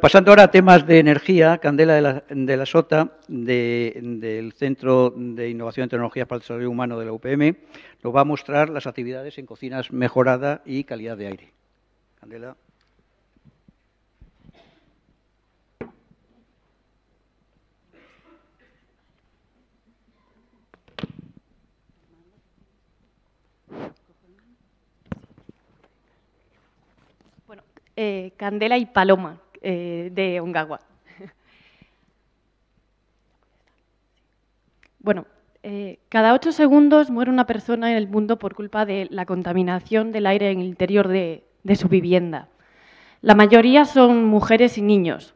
pasando ahora a temas de energía, Candela de la, Sota, del Centro de Innovación y Tecnologías para el Desarrollo Humano de la UPM, nos va a mostrar las actividades en cocinas mejorada y calidad de aire. Candela. Eh, Candela y Paloma. Eh, de Ongagua. Bueno, eh, cada ocho segundos muere una persona en el mundo por culpa de la contaminación del aire en el interior de, de su vivienda. La mayoría son mujeres y niños.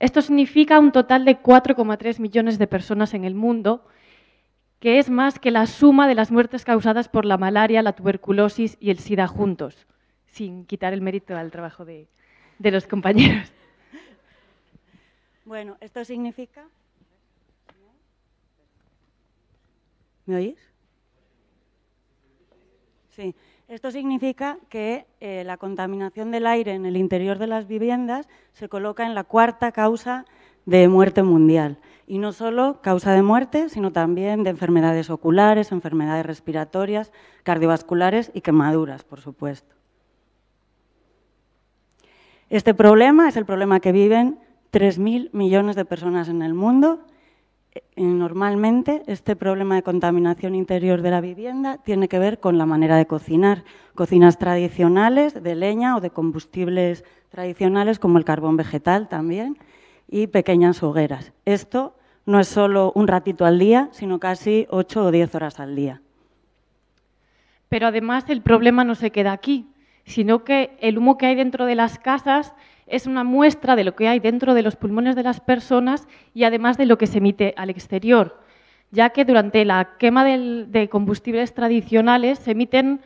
Esto significa un total de 4,3 millones de personas en el mundo, que es más que la suma de las muertes causadas por la malaria, la tuberculosis y el SIDA juntos, sin quitar el mérito al trabajo de, de los compañeros. Bueno, esto significa... ¿Me oís? Sí. Esto significa que eh, la contaminación del aire en el interior de las viviendas se coloca en la cuarta causa de muerte mundial. Y no solo causa de muerte, sino también de enfermedades oculares, enfermedades respiratorias, cardiovasculares y quemaduras, por supuesto. Este problema es el problema que viven 3.000 millones de personas en el mundo. Eh, normalmente, este problema de contaminación interior de la vivienda tiene que ver con la manera de cocinar. Cocinas tradicionales, de leña o de combustibles tradicionales como el carbón vegetal también, y pequeñas hogueras. Esto no es solo un ratito al día, sino casi 8 o 10 horas al día. Pero además el problema no se queda aquí, sino que el humo que hay dentro de las casas es una muestra de lo que hay dentro de los pulmones de las personas y además de lo que se emite al exterior, ya que durante la quema de combustibles tradicionales se emiten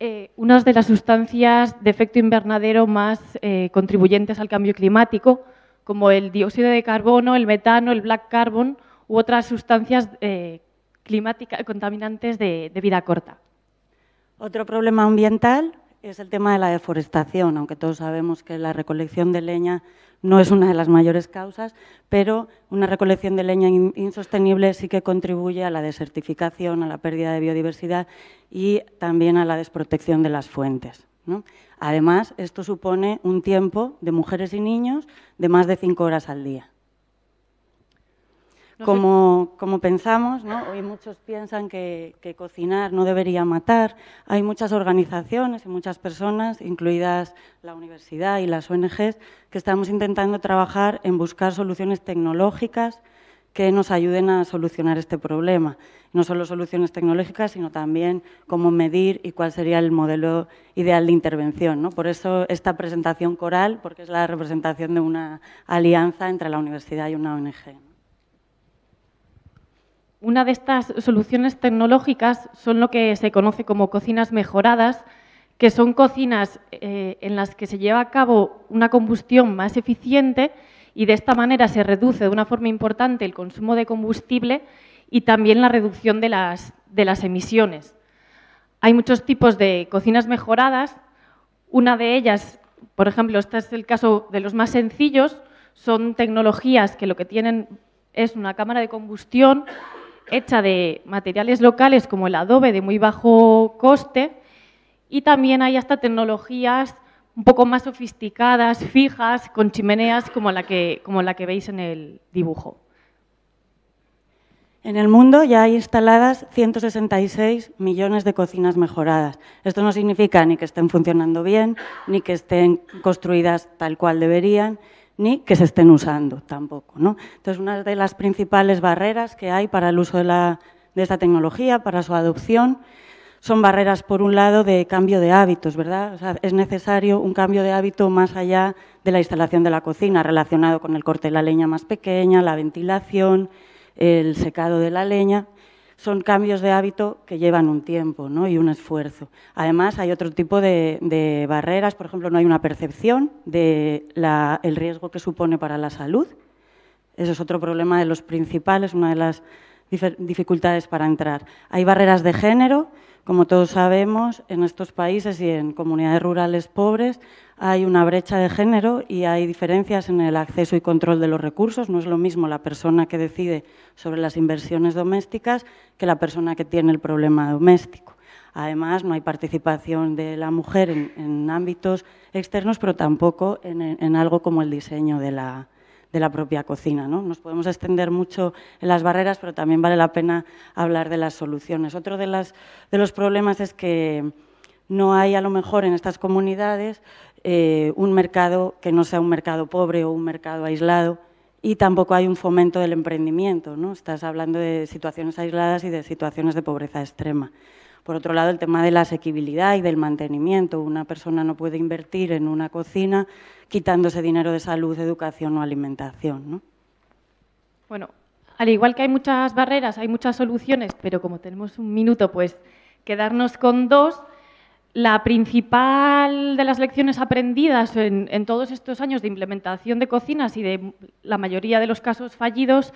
eh, unas de las sustancias de efecto invernadero más eh, contribuyentes al cambio climático, como el dióxido de carbono, el metano, el black carbon u otras sustancias eh, climáticas contaminantes de vida corta. Otro problema ambiental es el tema de la deforestación, aunque todos sabemos que la recolección de leña no es una de las mayores causas, pero una recolección de leña insostenible sí que contribuye a la desertificación, a la pérdida de biodiversidad y también a la desprotección de las fuentes. Además, esto supone un tiempo de mujeres y niños de más de cinco horas al día como, pensamos. ¿no? Hoy muchos piensan que, cocinar no debería matar. Hay muchas organizaciones y muchas personas, incluidas la universidad y las ONGs, que estamos intentando trabajar en buscar soluciones tecnológicas que nos ayuden a solucionar este problema. No solo soluciones tecnológicas, sino también cómo medir y cuál sería el modelo ideal de intervención. Por eso esta presentación coral, porque es la representación de una alianza entre la universidad y una ONG. Una de estas soluciones tecnológicas son lo que se conoce como cocinas mejoradas, que son cocinas eh, en las que se lleva a cabo una combustión más eficiente y de esta manera se reduce de una forma importante el consumo de combustible y también la reducción de las, de las emisiones. Hay muchos tipos de cocinas mejoradas. Una de ellas, por ejemplo, este es el caso de los más sencillos, son tecnologías que lo que tienen es una cámara de combustión hecha de materiales locales como el adobe de muy bajo coste y también hay hasta tecnologías un poco más sofisticadas, fijas, con chimeneas como la que, como la que veis en el dibujo. En el mundo ya hay instaladas 166 millones de cocinas mejoradas. Esto no significa ni que estén funcionando bien, ni que estén construidas tal cual deberían, ni que se estén usando tampoco. ¿no? Entonces, una de las principales barreras que hay para el uso de, de esta tecnología, para su adopción, son barreras, por un lado, de cambio de hábitos, ¿verdad? O sea, es necesario un cambio de hábito más allá de la instalación de la cocina, relacionado con el corte de la leña más pequeña, la ventilación, el secado de la leña son cambios de hábito que llevan un tiempo ¿no? y un esfuerzo. Además, hay otro tipo de, barreras, por ejemplo, no hay una percepción del riesgo que supone para la salud. Ese es otro problema de los principales, una de las dificultades para entrar. Hay barreras de género, como todos sabemos, en estos países y en comunidades rurales pobres hay una brecha de género y hay diferencias en el acceso y control de los recursos. No es lo mismo la persona que decide sobre las inversiones domésticas que la persona que tiene el problema doméstico. Además, no hay participación de la mujer en, ámbitos externos, pero tampoco en algo como el diseño de la, de la propia cocina. ¿no? Nos podemos extender mucho en las barreras, pero también vale la pena hablar de las soluciones. Otro de, los problemas es que no hay a lo mejor en estas comunidades eh, un mercado que no sea un mercado pobre o un mercado aislado y tampoco hay un fomento del emprendimiento. ¿no? Estás hablando de situaciones aisladas y de situaciones de pobreza extrema. Por otro lado, el tema de la asequibilidad y del mantenimiento. Una persona no puede invertir en una cocina quitándose dinero de salud, educación o alimentación. Bueno, al igual que hay muchas barreras, hay muchas soluciones, pero como tenemos un minuto, pues quedarnos con dos. La principal de las lecciones aprendidas en, todos estos años de implementación de cocinas y de la mayoría de los casos fallidos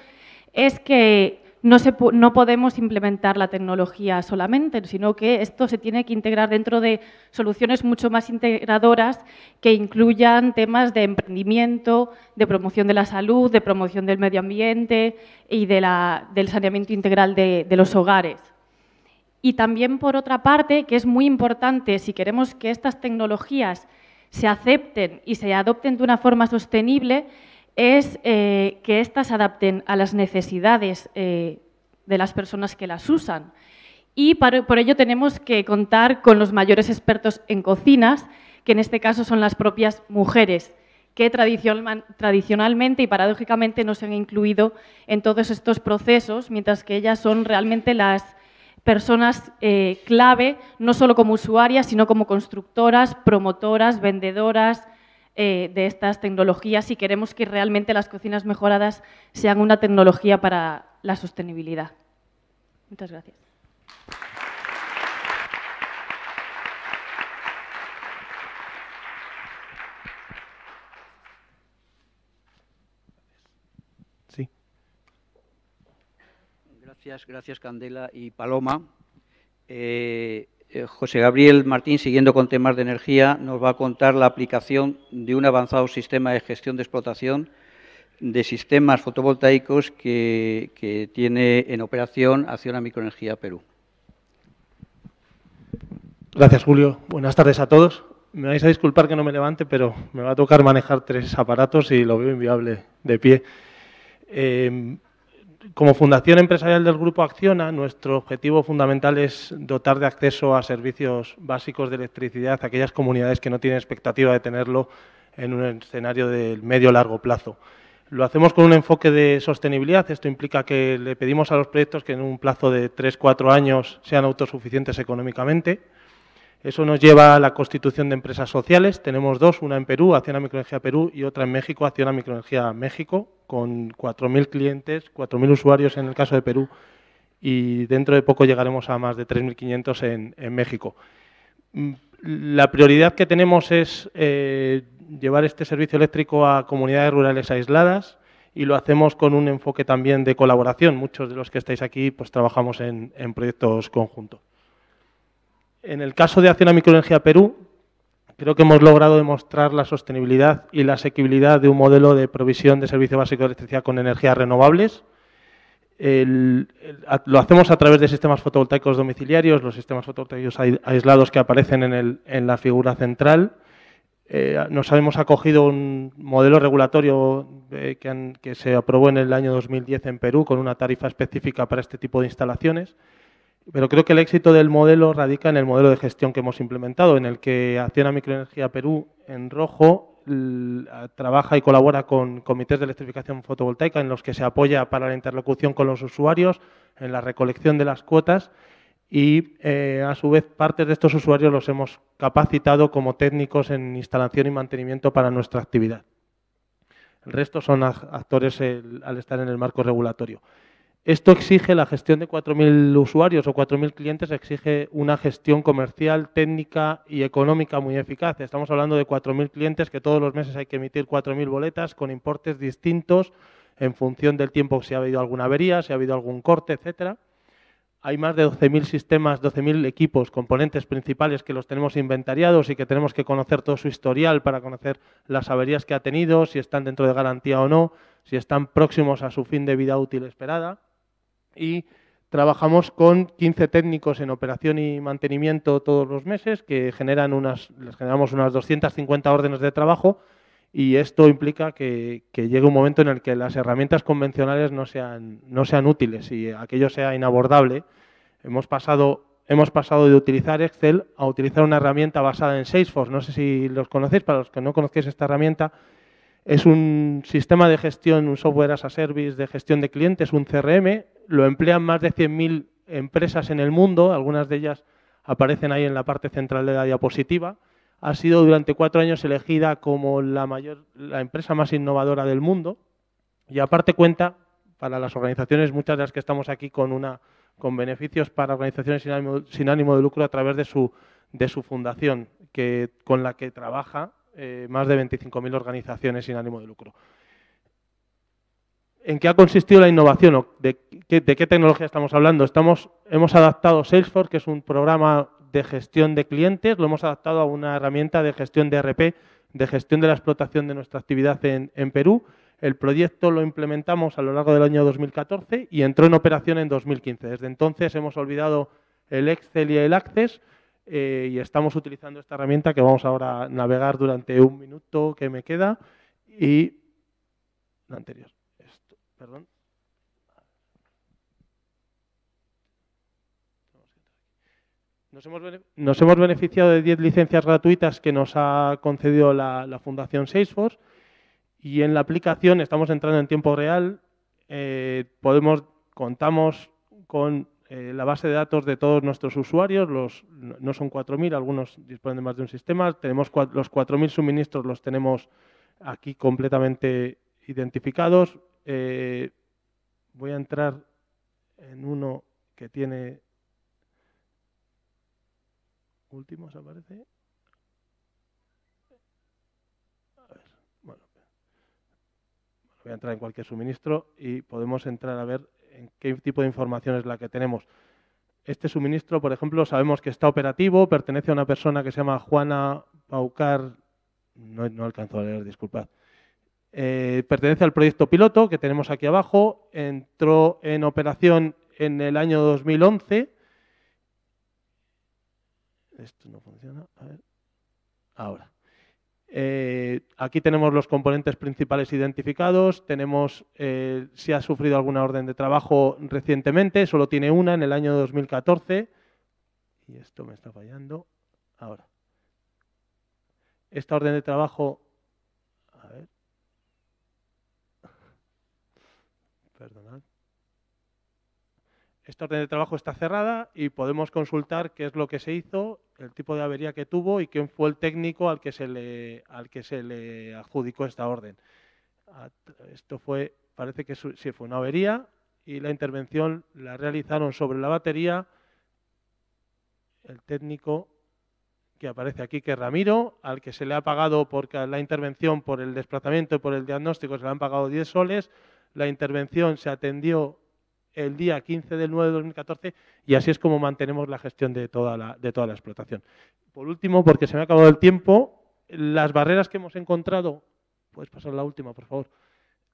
es que no, podemos implementar la tecnología solamente, sino que esto se tiene que integrar dentro de soluciones mucho más integradoras que incluyan temas de emprendimiento, de promoción de la salud, de promoción del medio ambiente y del saneamiento integral de, de los hogares. Y también, por otra parte, que es muy importante, si queremos que estas tecnologías se acepten y se adopten de una forma sostenible, es eh, que éstas adapten a las necesidades eh, de las personas que las usan. Y por ello tenemos que contar con los mayores expertos en cocinas, que en este caso son las propias mujeres, que tradicionalmente y paradójicamente no se han incluido en todos estos procesos, mientras que ellas son realmente las personas eh, clave, no solo como usuarias, sino como constructoras, promotoras, vendedoras, eh, de estas tecnologías si queremos que realmente las cocinas mejoradas sean una tecnología para la sostenibilidad. Muchas gracias. Gracias, gracias Candela y Paloma. Eh, eh, José Gabriel Martín, siguiendo con temas de energía, nos va a contar la aplicación de un avanzado sistema de gestión de explotación de sistemas fotovoltaicos que, tiene en operación Acción a Microenergía Perú. Gracias, Julio. Buenas tardes a todos. Me vais a disculpar que no me levante, pero me va a tocar manejar tres aparatos y lo veo inviable de pie. Eh, como Fundación Empresarial del Grupo Acciona, nuestro objetivo fundamental es dotar de acceso a servicios básicos de electricidad a aquellas comunidades que no tienen expectativa de tenerlo en un escenario de medio-largo plazo. Lo hacemos con un enfoque de sostenibilidad. Esto implica que le pedimos a los proyectos que en un plazo de 3 cuatro años sean autosuficientes económicamente. Eso nos lleva a la constitución de empresas sociales. Tenemos dos, una en Perú, una Microenergía Perú, y otra en México, una Microenergía México, con 4.000 clientes, 4.000 usuarios en el caso de Perú, y dentro de poco llegaremos a más de 3.500 en, en, México. Mm, la prioridad que tenemos es eh, llevar este servicio eléctrico a comunidades rurales aisladas y lo hacemos con un enfoque también de colaboración. Muchos de los que estáis aquí pues trabajamos en proyectos conjuntos. En el caso de Acción Microenergía Perú, creo que hemos logrado demostrar la sostenibilidad y la asequibilidad de un modelo de provisión de servicio básico de electricidad con energías renovables. lo hacemos a través de sistemas fotovoltaicos domiciliarios, los sistemas fotovoltaicos aislados que aparecen en, la figura central. Eh, nos hemos acogido un modelo regulatorio eh, que, que se aprobó en el año 2010 en Perú con una tarifa específica para este tipo de instalaciones pero creo que el éxito del modelo radica en el modelo de gestión que hemos implementado, en el que Acciona Microenergía Perú en rojo trabaja y colabora con comités de electrificación fotovoltaica en los que se apoya para la interlocución con los usuarios, en la recolección de las cuotas y eh, a su vez parte de estos usuarios los hemos capacitado como técnicos en instalación y mantenimiento para nuestra actividad. El resto son actores al estar en el marco regulatorio. Esto exige la gestión de 4.000 usuarios o 4.000 clientes, exige una gestión comercial, técnica y económica muy eficaz. Estamos hablando de 4.000 clientes que todos los meses hay que emitir 4.000 boletas con importes distintos en función del tiempo, si ha habido alguna avería, si ha habido algún corte, etcétera. Hay más de 12.000 sistemas, 12.000 equipos, componentes principales que los tenemos inventariados y que tenemos que conocer todo su historial para conocer las averías que ha tenido, si están dentro de garantía o no, si están próximos a su fin de vida útil esperada y trabajamos con 15 técnicos en operación y mantenimiento todos los meses que generan unas, generamos unas 250 órdenes de trabajo y esto implica que, llegue un momento en el que las herramientas convencionales no sean, no sean útiles y aquello sea inabordable. Hemos pasado hemos pasado de utilizar Excel a utilizar una herramienta basada en Salesforce. No sé si los conocéis, para los que no conocéis esta herramienta, es un sistema de gestión, un software as a service de gestión de clientes, un CRM, lo emplean más de 100.000 empresas en el mundo, algunas de ellas aparecen ahí en la parte central de la diapositiva. Ha sido durante cuatro años elegida como la, mayor, la empresa más innovadora del mundo y aparte cuenta para las organizaciones, muchas de las que estamos aquí, con, una, con beneficios para organizaciones sin ánimo, de lucro a través de su, de su fundación, que, con la que trabaja eh, más de 25.000 organizaciones sin ánimo de lucro en qué ha consistido la innovación de qué, tecnología estamos hablando. hemos adaptado Salesforce, que es un programa de gestión de clientes, lo hemos adaptado a una herramienta de gestión de RP, de gestión de la explotación de nuestra actividad en, Perú. El proyecto lo implementamos a lo largo del año 2014 y entró en operación en 2015. Desde entonces hemos olvidado el Excel y el Access eh, y estamos utilizando esta herramienta que vamos ahora a navegar durante un minuto que me queda y la anterior. Nos hemos, beneficiado de 10 licencias gratuitas que nos ha concedido la, Fundación Salesforce y en la aplicación estamos entrando en tiempo real. Eh, podemos, contamos con eh, la base de datos de todos nuestros usuarios, los, no son 4.000, algunos disponen de más de un sistema, tenemos los 4.000 suministros los tenemos aquí completamente identificados, eh, voy a entrar en uno que tiene últimos aparece. A bueno, voy a entrar en cualquier suministro y podemos entrar a ver en qué tipo de información es la que tenemos. Este suministro, por ejemplo, sabemos que está operativo, pertenece a una persona que se llama Juana Paucar, no, no alcanzó a leer, disculpad, eh, pertenece al proyecto piloto que tenemos aquí abajo, entró en operación en el año 2011. Esto no funciona, Ahora. Eh, aquí tenemos los componentes principales identificados, tenemos eh, si ha sufrido alguna orden de trabajo recientemente, solo tiene una en el año 2014. Y esto me está fallando. Ahora. Esta orden de trabajo Perdonad. Esta orden de trabajo está cerrada y podemos consultar qué es lo que se hizo, el tipo de avería que tuvo y quién fue el técnico al que se le, adjudicó esta orden. Esto fue, parece que sí fue una avería y la intervención la realizaron sobre la batería el técnico que aparece aquí, que es Ramiro, al que se le ha pagado porque la intervención, por el desplazamiento y por el diagnóstico, se le han pagado 10 soles, la intervención se atendió el día 15 del 9 de 2014 y así es como mantenemos la gestión de toda la, de toda la explotación. Por último, porque se me ha acabado el tiempo, las barreras que hemos encontrado, puedes pasar la última, por favor.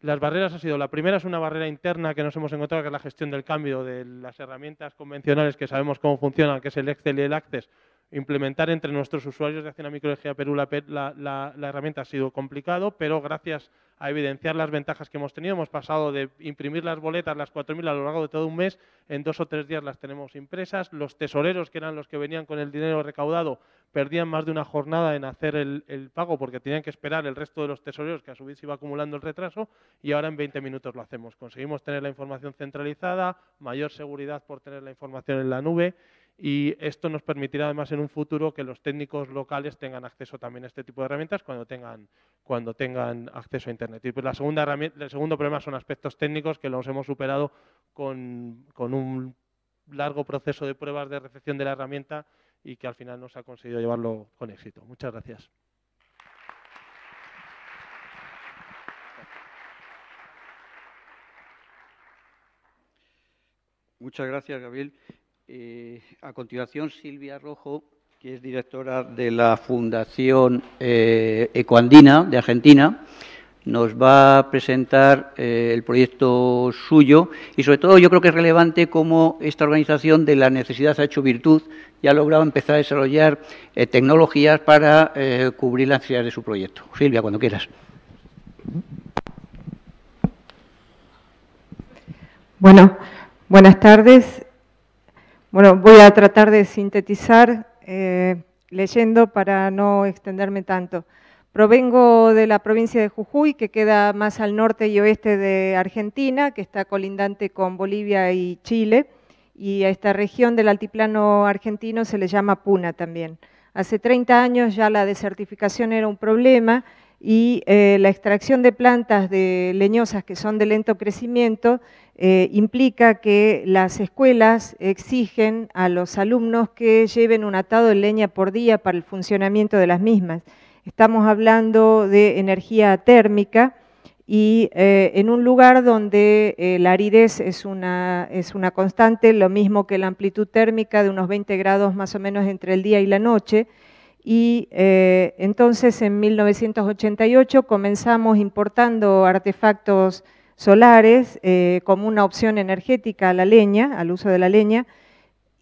Las barreras han sido, la primera es una barrera interna que nos hemos encontrado, que es la gestión del cambio de las herramientas convencionales que sabemos cómo funcionan, que es el Excel y el Access, implementar entre nuestros usuarios de Hacienda Microelegía Perú la, herramienta ha sido complicado, pero gracias a evidenciar las ventajas que hemos tenido, hemos pasado de imprimir las boletas, las 4.000 a lo largo de todo un mes, en dos o tres días las tenemos impresas, los tesoreros, que eran los que venían con el dinero recaudado, perdían más de una jornada en hacer el, pago porque tenían que esperar el resto de los tesoreros, que a su vez iba acumulando el retraso, y ahora en 20 minutos lo hacemos. Conseguimos tener la información centralizada, mayor seguridad por tener la información en la nube, y esto nos permitirá además en un futuro que los técnicos locales tengan acceso también a este tipo de herramientas cuando tengan, cuando tengan acceso a Internet. Y pues el segundo problema son aspectos técnicos que los hemos superado con, con un largo proceso de pruebas de recepción de la herramienta y que al final nos ha conseguido llevarlo con éxito. Muchas gracias. Muchas gracias, Gabriel. Eh, a continuación, Silvia Rojo, que es directora de la Fundación eh, Ecoandina de Argentina, nos va a presentar eh, el proyecto suyo y, sobre todo, yo creo que es relevante cómo esta organización de la necesidad ha hecho virtud y ha logrado empezar a desarrollar tecnologías para cubrir las necesidades de su proyecto. Silvia, cuando quieras. Bueno, buenas tardes. Bueno, voy a tratar de sintetizar eh, leyendo para no extenderme tanto. Provengo de la provincia de Jujuy, que queda más al norte y oeste de Argentina, que está colindante con Bolivia y Chile, y a esta región del altiplano argentino se le llama Puna también. Hace 30 años ya la desertificación era un problema y eh, la extracción de plantas de leñosas que son de lento crecimiento eh, implica que las escuelas exigen a los alumnos que lleven un atado de leña por día para el funcionamiento de las mismas. Estamos hablando de energía térmica y eh, en un lugar donde la aridez es una, es una constante, lo mismo que la amplitud térmica de unos 20 grados más o menos entre el día y la noche, y eh, entonces en 1988 comenzamos importando artefactos solares eh, como una opción energética a la leña, al uso de la leña.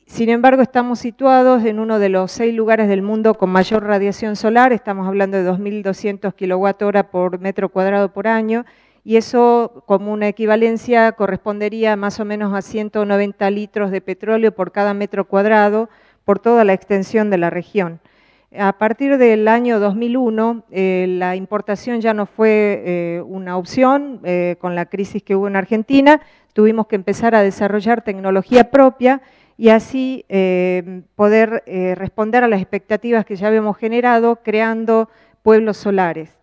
Sin embargo, estamos situados en uno de los seis lugares del mundo con mayor radiación solar, estamos hablando de 2.200 kWh por metro cuadrado por año, y eso como una equivalencia correspondería más o menos a 190 litros de petróleo por cada metro cuadrado por toda la extensión de la región. A partir del año 2001, eh, la importación ya no fue eh, una opción, eh, con la crisis que hubo en Argentina, tuvimos que empezar a desarrollar tecnología propia y así poder responder a las expectativas que ya habíamos generado creando pueblos solares.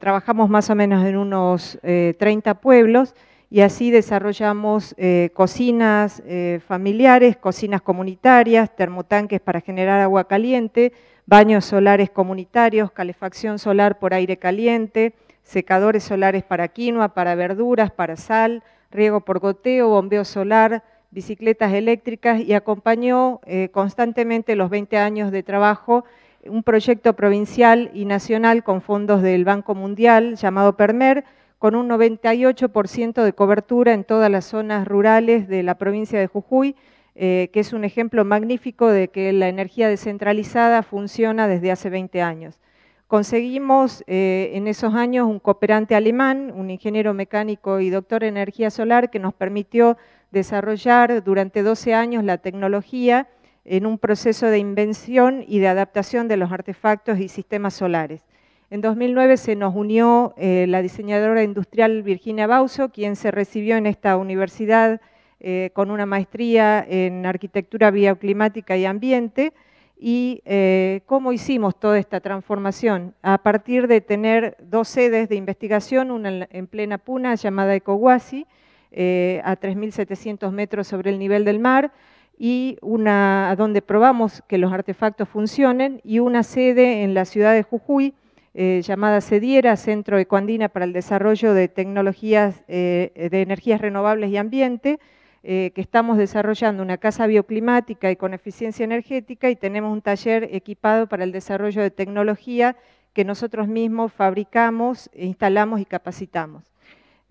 trabajamos más o menos en unos 30 pueblos y así desarrollamos cocinas familiares, cocinas comunitarias, termotanques para generar agua caliente, baños solares comunitarios, calefacción solar por aire caliente, secadores solares para quinoa, para verduras, para sal, riego por goteo, bombeo solar, bicicletas eléctricas y acompañó eh, constantemente los 20 años de trabajo un proyecto provincial y nacional con fondos del Banco Mundial llamado PERMER, con un 98% de cobertura en todas las zonas rurales de la provincia de Jujuy eh, que es un ejemplo magnífico de que la energía descentralizada funciona desde hace 20 años. Conseguimos eh, en esos años un cooperante alemán, un ingeniero mecánico y doctor en energía solar que nos permitió desarrollar durante 12 años la tecnología en un proceso de invención y de adaptación de los artefactos y sistemas solares. En 2009 se nos unió eh, la diseñadora industrial Virginia Bauso, quien se recibió en esta universidad eh, con una maestría en arquitectura bioclimática y ambiente y eh, cómo hicimos toda esta transformación a partir de tener dos sedes de investigación, una en plena Puna llamada Ecoguasi, eh, a 3.700 metros sobre el nivel del mar, y una donde probamos que los artefactos funcionen, y una sede en la ciudad de Jujuy, llamada CEDIERA, Centro ecuandina para el Desarrollo de Tecnologías de Energías Renovables y Ambiente, eh, que estamos desarrollando una casa bioclimática y con eficiencia energética y tenemos un taller equipado para el desarrollo de tecnología que nosotros mismos fabricamos, instalamos y capacitamos.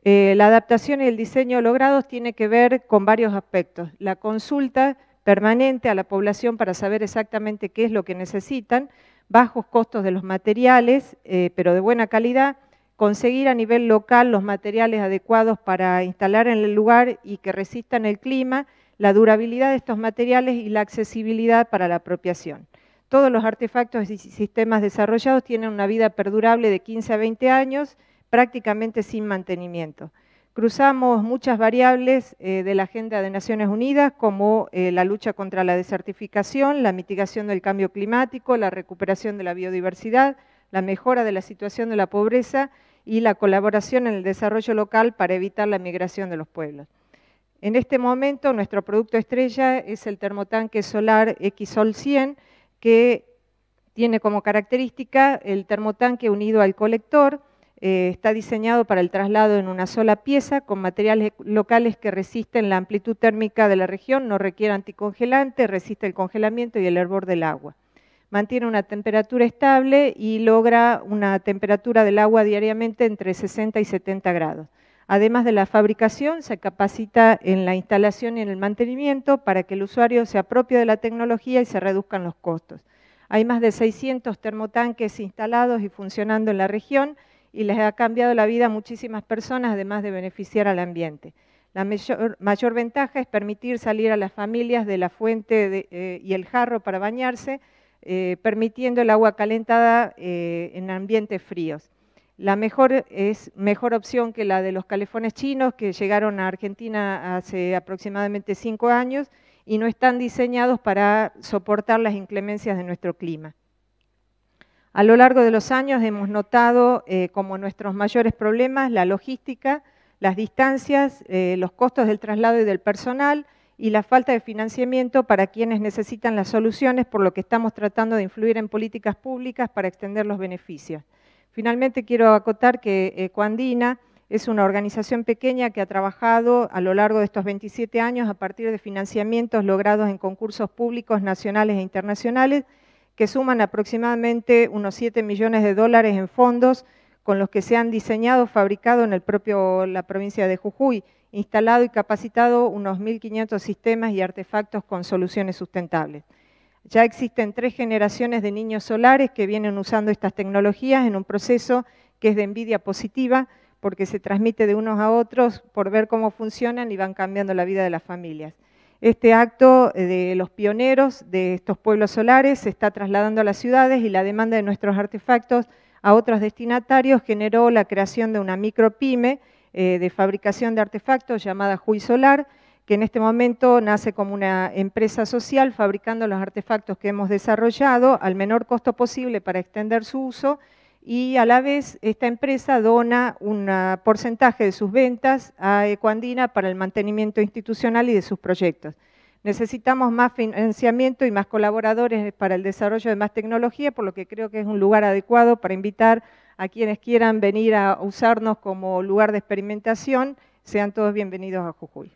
Eh, la adaptación y el diseño logrados tiene que ver con varios aspectos. La consulta permanente a la población para saber exactamente qué es lo que necesitan, bajos costos de los materiales, eh, pero de buena calidad, conseguir a nivel local los materiales adecuados para instalar en el lugar y que resistan el clima, la durabilidad de estos materiales y la accesibilidad para la apropiación. Todos los artefactos y sistemas desarrollados tienen una vida perdurable de 15 a 20 años, prácticamente sin mantenimiento. Cruzamos muchas variables eh, de la Agenda de Naciones Unidas, como eh, la lucha contra la desertificación, la mitigación del cambio climático, la recuperación de la biodiversidad, la mejora de la situación de la pobreza y la colaboración en el desarrollo local para evitar la migración de los pueblos. En este momento nuestro producto estrella es el termotanque solar XSOL 100 que tiene como característica el termotanque unido al colector, eh, está diseñado para el traslado en una sola pieza con materiales locales que resisten la amplitud térmica de la región, no requiere anticongelante, resiste el congelamiento y el hervor del agua mantiene una temperatura estable y logra una temperatura del agua diariamente entre 60 y 70 grados. Además de la fabricación, se capacita en la instalación y en el mantenimiento para que el usuario se apropie de la tecnología y se reduzcan los costos. Hay más de 600 termotanques instalados y funcionando en la región y les ha cambiado la vida a muchísimas personas, además de beneficiar al ambiente. La mayor, ventaja es permitir salir a las familias de la fuente eh, y el jarro para bañarse, eh, permitiendo el agua calentada eh, en ambientes fríos. La mejor es mejor opción que la de los calefones chinos que llegaron a Argentina hace aproximadamente cinco años y no están diseñados para soportar las inclemencias de nuestro clima. A lo largo de los años hemos notado eh, como nuestros mayores problemas la logística, las distancias, los costos del traslado y del personal, y la falta de financiamiento para quienes necesitan las soluciones, por lo que estamos tratando de influir en políticas públicas para extender los beneficios. Finalmente, quiero acotar que eh, Cuandina es una organización pequeña que ha trabajado a lo largo de estos 27 años a partir de financiamientos logrados en concursos públicos nacionales e internacionales, que suman aproximadamente unos 7 millones de dólares en fondos con los que se han diseñado, fabricado en el propio, la provincia de Jujuy instalado y capacitado unos 1.500 sistemas y artefactos con soluciones sustentables. Ya existen tres generaciones de niños solares que vienen usando estas tecnologías en un proceso que es de envidia positiva, porque se transmite de unos a otros por ver cómo funcionan y van cambiando la vida de las familias. Este acto eh, de los pioneros de estos pueblos solares se está trasladando a las ciudades y la demanda de nuestros artefactos a otros destinatarios generó la creación de una micropyme eh, de fabricación de artefactos llamada Jui Solar, que en este momento nace como una empresa social fabricando los artefactos que hemos desarrollado al menor costo posible para extender su uso y a la vez esta empresa dona un porcentaje de sus ventas a Ecuandina para el mantenimiento institucional y de sus proyectos. Necesitamos más financiamiento y más colaboradores para el desarrollo de más tecnología, por lo que creo que es un lugar adecuado para invitar a quienes quieran venir a usarnos como lugar de experimentación. Sean todos bienvenidos a Jujuy.